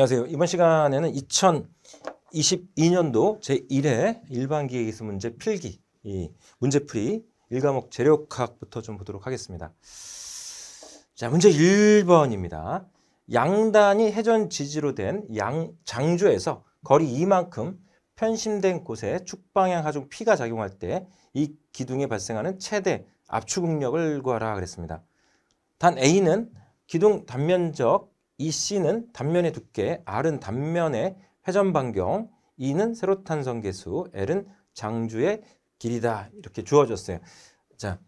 안녕하세요. 이번 시간에는 2022년도 제1회 일반기획기술 문제 필기, 이 문제풀이 1과목 재력학부터 좀 보도록 하겠습니다. 자, 문제 1번입니다. 양단이 해전 지지로 된 양, 장주에서 거리 2만큼 편심된 곳에 축방향 하중 P가 작용할 때 이 기둥에 발생하는 최대 압축응력을 구하라 그랬습니다. 단 A는 기둥 단면적 이 C는 단면의 두께, R은 단면의 회전 반경, E는 세로탄성 계수, L은 장주의 길이다 이렇게 주어졌어요. 자,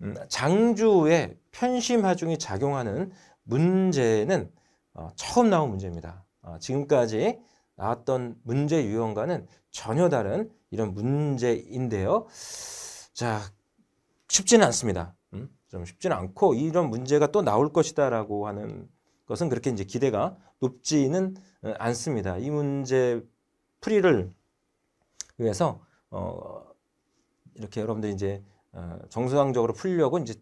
음, 장주의 편심하중이 작용하는 문제는 어, 처음 나온 문제입니다. 어, 지금까지 나왔던 문제 유형과는 전혀 다른 이런 문제인데요. 자, 쉽지는 않습니다. 음, 좀 쉽지는 않고 이런 문제가 또 나올 것이다라고 하는 것은 그렇게 이제 기대가 높지는 어, 않습니다. 이 문제 풀이를 위해서 어 이렇게 여러분들 이제 어, 정상적으로 풀려고 이제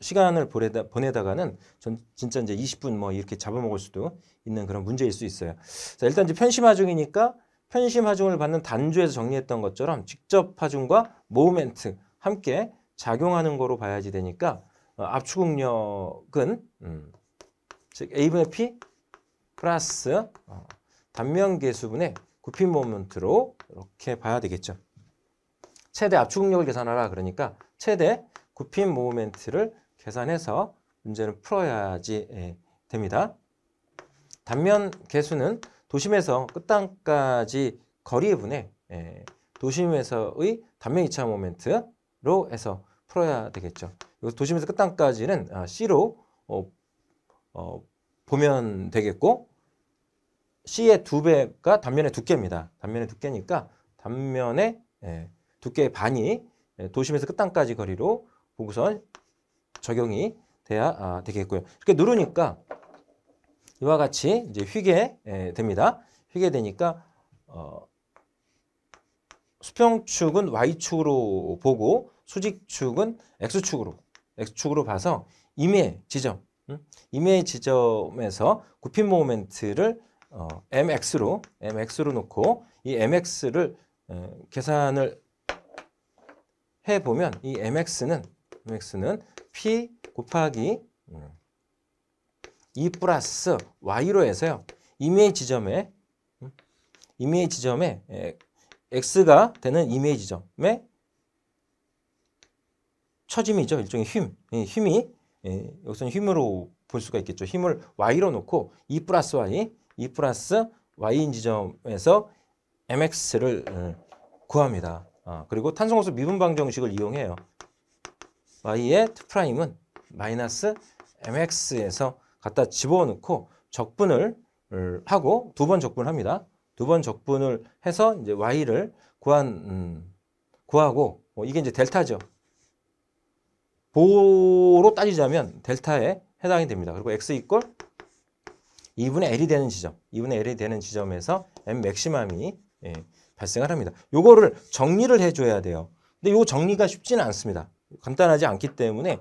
시간을 보내다, 보내다가는 전, 진짜 이제 20분 뭐 이렇게 잡아먹을 수도 있는 그런 문제일 수 있어요. 자, 일단 이제 편심하중이니까 편심하중을 받는 단주에서 정리했던 것처럼 직접하중과 모멘트 함께 작용하는 거로 봐야지 되니까 어, 압축응력은 음, 즉 A분의 P 플러스 어, 단면계수분의 굽힌 모먼트로 이렇게 봐야 되겠죠. 최대 압축력을 계산하라 그러니까 최대 굽힌 모먼트를 계산해서 문제를 풀어야지 예, 됩니다. 단면 개수는 도심에서 끝단까지 거리의 분의 예, 도심에서의 단면 이차 모멘트로 해서 풀어야 되겠죠. 도심에서 끝단까지는 아, C로 어, 어, 보면 되겠고 C의 두 배가 단면의 두께입니다. 단면의 두께니까 단면의 예, 두께의 반이 예, 도심에서 끝단까지 거리로 보고선 적용이 돼야 아, 되겠고요. 이렇게 누르니까 이와 같이 이제 휘게 예, 됩니다. 휘게 되니까 어, 수평축은 y축으로 보고 수직축은 x축으로 x축으로 봐서 임의 지점 이메일 지점에서 굽힌 모멘트를 어, mx로 mx로 놓고 이 mx를 에, 계산을 해 보면 이 mx는 mx는 p 곱하기 음, 2 e 플러스 y로 해서요. 이메일 지점에 음, 이메일 지점에 x가 되는 이메일 지점에 처짐이죠. 일종의 힘. 이 힘이 예, 여기서는 힘으로 볼 수가 있겠죠. 힘을 y로 놓고 2 e 플러스 y, 2 e 플러스 y인 지점에서 mx를 어, 구합니다. 아, 그리고 탄성호수 미분방 정식을 이용해요. y의 2'은 마이너스 mx에서 갖다 집어넣고 적분을 어, 하고 두 번 적분합니다. 을두번 적분을 해서 이제 y를 구한 음, 구하고 뭐 이게 이제 델타죠. 보로 따지자면 델타에 해당이 됩니다. 그리고 x 이꼴 2분의 l이 되는 지점, 2분의 l이 되는 지점에서 m 맥시멈이 예, 발생을 합니다. 요거를 정리를 해줘야 돼요. 근데 요 정리가 쉽지는 않습니다. 간단하지 않기 때문에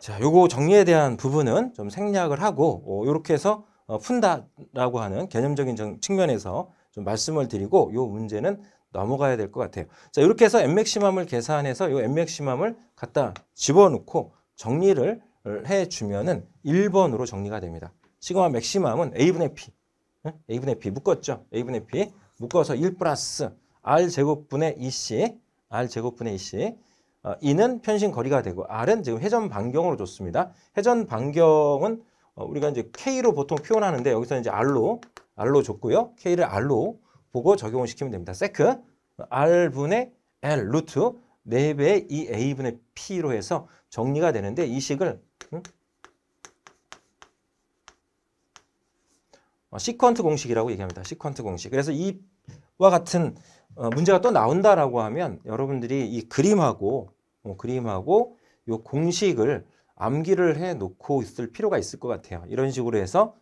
자, 요거 정리에 대한 부분은 좀 생략을 하고 이렇게 어, 해서 어, 푼다라고 하는 개념적인 측면에서 좀 말씀을 드리고 요 문제는 넘어가야 될 것 같아요. 자, 이렇게 해서 n맥시멈을 계산해서 이 n맥시멈을 갖다 집어넣고 정리를 해주면은 1번으로 정리가 됩니다. 시그마 맥시멈은 a분의 p, a분의 p 묶었죠? a분의 p 묶어서 1 플러스 r 제곱분의 2c, r 제곱분의 2c 이는 어, 편신 거리가 되고 R은 지금 회전 반경으로 줬습니다. 회전 반경은 어, 우리가 이제 K로 보통 표현하는데 여기서 이제 R로 R로 줬고요. K를 R로 보고 적용을 시키면 됩니다. 세크 R분의 L 루트 4배의 이 A분의 P로 해서 정리가 되는데 이 식을 음? 어, 시퀀트 공식이라고 얘기합니다. 시퀀트 공식. 그래서 이와 같은 어, 문제가 또 나온다라고 하면 여러분들이 이 그림하고 어, 그림하고 이 공식을 암기를 해 놓고 있을 필요가 있을 것 같아요. 이런 식으로 해서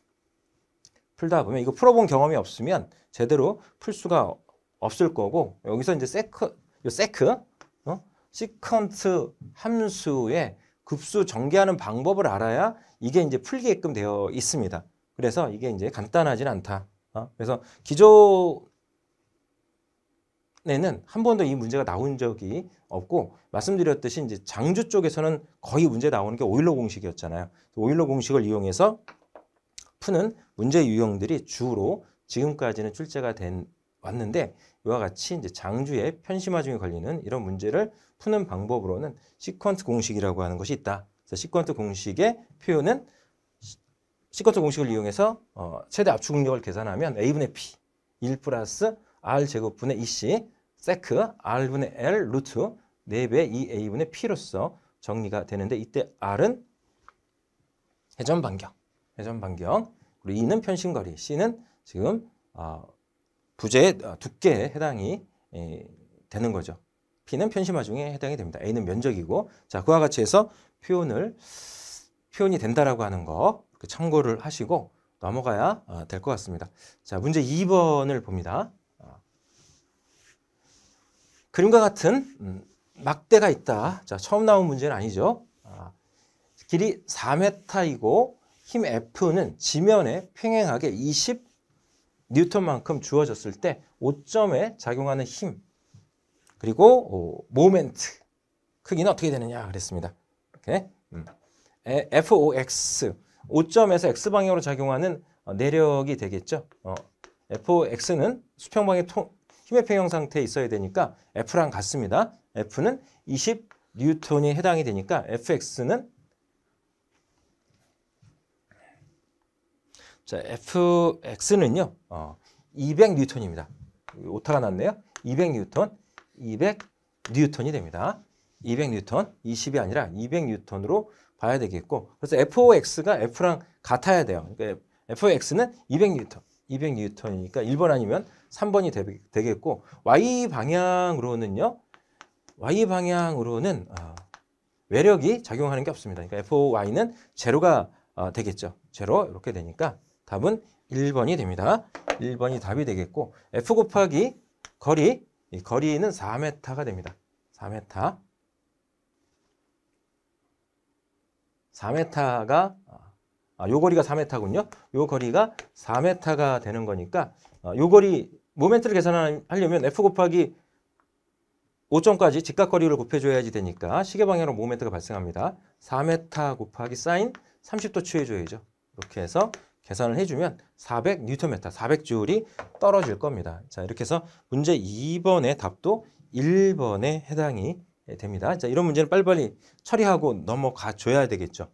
풀다 보면 이거 풀어본 경험이 없으면 제대로 풀 수가 없을 거고 여기서 이제 세크 요 세크 어? 시퀀트 함수의 급수 전개하는 방법을 알아야 이게 이제 풀게끔 되어 있습니다. 그래서 이게 이제 간단하진 않다. 어? 그래서 기존에는 한 번도 이 문제가 나온 적이 없고 말씀드렸듯이 이제 장주 쪽에서는 거의 문제 나오는 게 오일러 공식이었잖아요. 오일러 공식을 이용해서 푸는 문제 유형들이 주로 지금까지는 출제가 된 왔는데 이와 같이 이제 장주의 편심화 중에 걸리는 이런 문제를 푸는 방법으로는 시퀀트 공식이라고 하는 것이 있다. 그래서 시퀀트 공식의 표현은 시퀀트 공식을 이용해서 어, 최대 압축 능력을 계산하면 a분의 p 1 플러스 r 제곱분의 2c e 세크 r분의 l 루트 4배 2a분의 p로서 정리가 되는데 이때 r은 회전 반경 회전 반경. 그리고 E는 편심거리, C는 지금 아, 부재의 아, 두께에 해당이 예, 되는 거죠. P는 편심화 중에 해당이 됩니다. A는 면적이고 자 그와 같이 해서 표현을 표현이 된다라고 하는 거 참고를 하시고 넘어가야 아, 될것 같습니다. 자 문제 2번을 봅니다. 그림과 같은 음, 막대가 있다. 자 처음 나온 문제는 아니죠. 길이 4m이고 힘 F는 지면에 평행하게 20 뉴턴만큼 주어졌을 때 5점에 작용하는 힘 그리고 어, 모멘트 크기는 어떻게 되느냐 그랬습니다. 이렇게 음. FOX 5점에서 X 방향으로 작용하는 어, 내력이 되겠죠. 어, FOX는 수평방의 통, 힘의 평형 상태에 있어야 되니까 F랑 같습니다. F는 20뉴턴 해당이 되니까 FX는 자, Fx는요. 어, 200N입니다. 오타가 났네요. 200N, 200N이 됩니다. 200N, 20이 아니라 200N으로 봐야 되겠고 그래서 FOX가 F랑 같아야 돼요. 그러니까 f x 는 200N, 200N이니까 1번 아니면 3번이 되, 겠고 Y 방향으로는요. Y 방향으로는 어, 외력이 작용하는 게 없습니다. 그러니까 FOY는 제로가 어, 되겠죠. 제로 이렇게 되니까 답은 1번이 됩니다. 1번이 답이 되겠고 F 곱하기 거리, 이 거리는 4m가 됩니다. 4m 4m가 아, 요 거리가 4m군요. 요 거리가 4m가 되는 거니까 아, 요 거리 모멘트를 계산하려면 F 곱하기 5점까지 직각거리를 곱해줘야지 되니까 시계방향으로 모멘트가 발생합니다. 4m 곱하기 사인 30도 취해줘야죠. 이렇게 해서 계산을 해주면 400Nm, 400줄이 떨어질 겁니다. 자, 이렇게 해서 문제 2번의 답도 1번에 해당이 됩니다. 자, 이런 문제는 빨리빨리 처리하고 넘어가 줘야 되겠죠.